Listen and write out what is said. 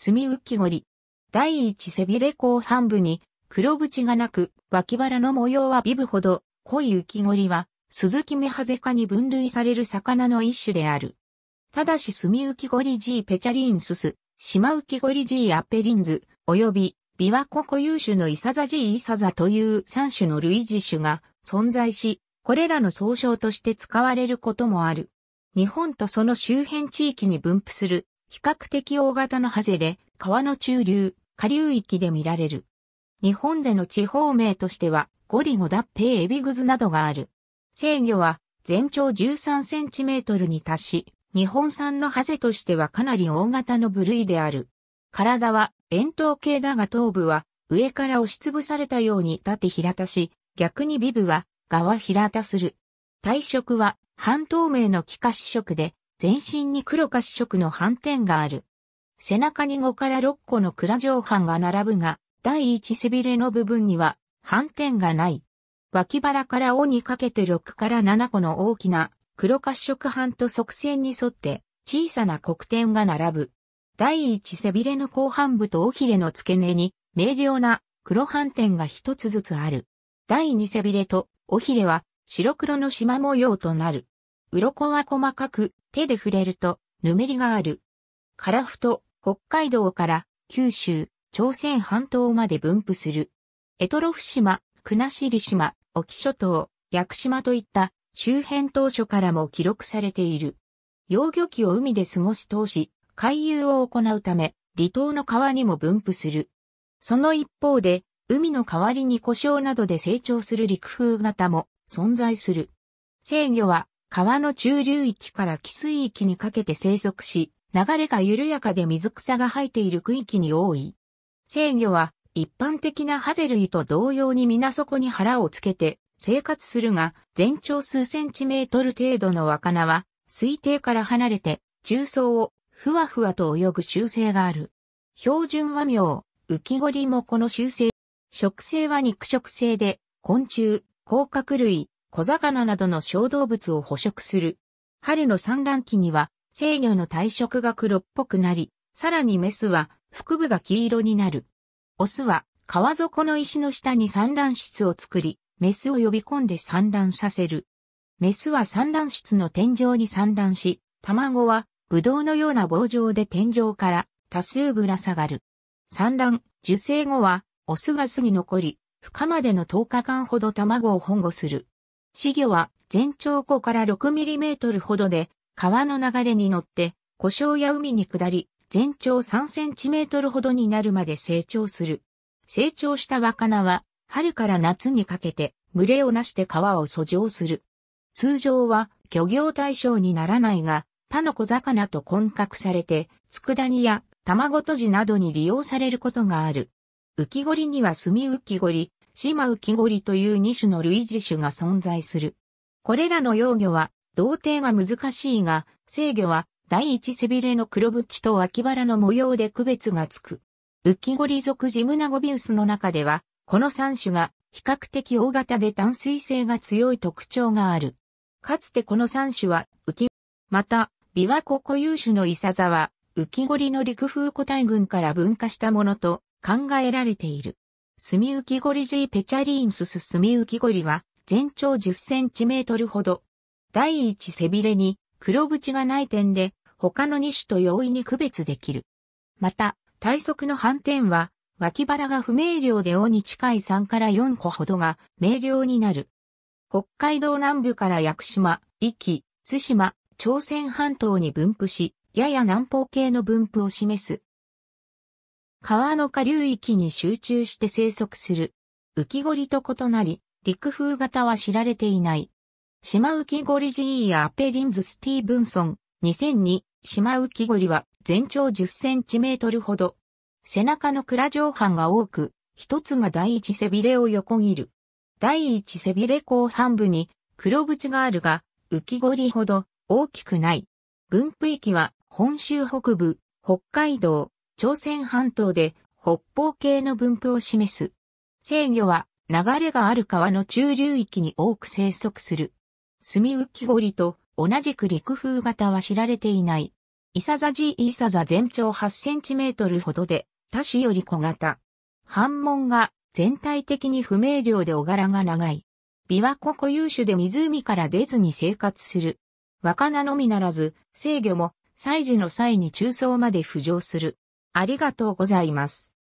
墨浮ゴり。第一背びれ後半部に黒縁がなく脇腹の模様はビブほど濃い浮彫りは鈴木メハゼ科に分類される魚の一種である。ただし墨浮ゴり G ペチャリンスス、島浮ごり G アペリンズ、及び琵琶湖固有種のイサザ G イサザという3種の類似種が存在し、これらの総称として使われることもある。日本とその周辺地域に分布する比較的大型のハゼで、川の中流、下流域で見られる。日本での地方名としては、ゴリゴダペイエビグズなどがある。制御は全長13センチメートルに達し、日本産のハゼとしてはかなり大型の部類である。体は円筒形だが頭部は上から押しつぶされたように縦平たし、逆にビブは側平たする。体色は半透明の気化視色で、全身に黒褐色の斑点がある。背中に5から6個の蔵上斑が並ぶが、第一背びれの部分には斑点がない。脇腹から尾にかけて6から7個の大きな黒褐色斑と側線に沿って小さな黒点が並ぶ。第一背びれの後半部と尾ひれの付け根に明瞭な黒斑点が一つずつある。第二背びれと尾ひれは白黒の縞模様となる。鱗は細かく手で触れると、ぬめりがある。カラフト、北海道から九州、朝鮮半島まで分布する。エトロフ島、国後島、沖諸島、屋久島といった周辺当初からも記録されている。幼魚期を海で過ごす当時、回遊を行うため、離島の川にも分布する。その一方で、海の代わりに故障などで成長する陸風型も存在する。制魚は川の中流域から汽水域にかけて生息し、流れが緩やかで水草が生えている区域に多い。制御は一般的なハゼ類と同様に皆底に腹をつけて生活するが、全長数センチメートル程度の若菜は、水底から離れて、中層をふわふわと泳ぐ習性がある。標準和名、浮き彫りもこの習性。食性は肉食性で、昆虫、甲殻類、小魚などの小動物を捕食する。春の産卵期には生魚の体色が黒っぽくなり、さらにメスは腹部が黄色になる。オスは川底の石の下に産卵室を作り、メスを呼び込んで産卵させる。メスは産卵室の天井に産卵し、卵はブドウのような棒状で天井から多数ぶら下がる。産卵、受精後はオスが過ぎ残り、孵化までの10日間ほど卵を保護する。稚魚は全長5から 6mm ほどで、川の流れに乗って、故障や海に下り、全長3センチメートルほどになるまで成長する。成長した若菜は、春から夏にかけて、群れをなして川を遡上する。通常は、漁業対象にならないが、他の小魚と混獲されて、佃煮や卵とじなどに利用されることがある。浮き彫りには炭浮き彫り、島浮リという2種の類似種が存在する。これらの幼魚は、同定が難しいが、生魚は、第一背びれの黒縁と脇腹の模様で区別がつく。浮リ属ジムナゴビウスの中では、この3種が比較的大型で淡水性が強い特徴がある。かつてこの3種は浮、また、琵琶湖固有種のイサザは、浮リの陸風古代群から分化したものと考えられている。スミウキゴリジーペチャリーンスススミウキゴリは、全長10センチメートルほど。第一背びれに黒縁がない点で、他の2種と容易に区別できる。また、体側の反転は、脇腹が不明瞭で尾に近い3から4個ほどが明瞭になる。北海道南部から屋久島、壱岐、津島、朝鮮半島に分布し、やや南方系の分布を示す。川の下流域に集中して生息する。浮きリと異なり、陸風型は知られていない。島浮き氷 g やアペリンズ・スティーブンソン、2002、島浮きリは全長10センチメートルほど。背中の蔵上半が多く、一つが第一背びれを横切る。第一背びれ後半部に黒縁があるが、浮きリほど大きくない。分布域は本州北部、北海道、朝鮮半島で北方系の分布を示す。制御は流れがある川の中流域に多く生息する。スミウキゴリと同じく陸風型は知られていない。イサザジイサザ全長8センチメートルほどで、他種より小型。反門が全体的に不明瞭で小柄が長い。琵琶湖固有種で湖から出ずに生活する。若菜のみならず、制御も、祭事の際に中層まで浮上する。ありがとうございます。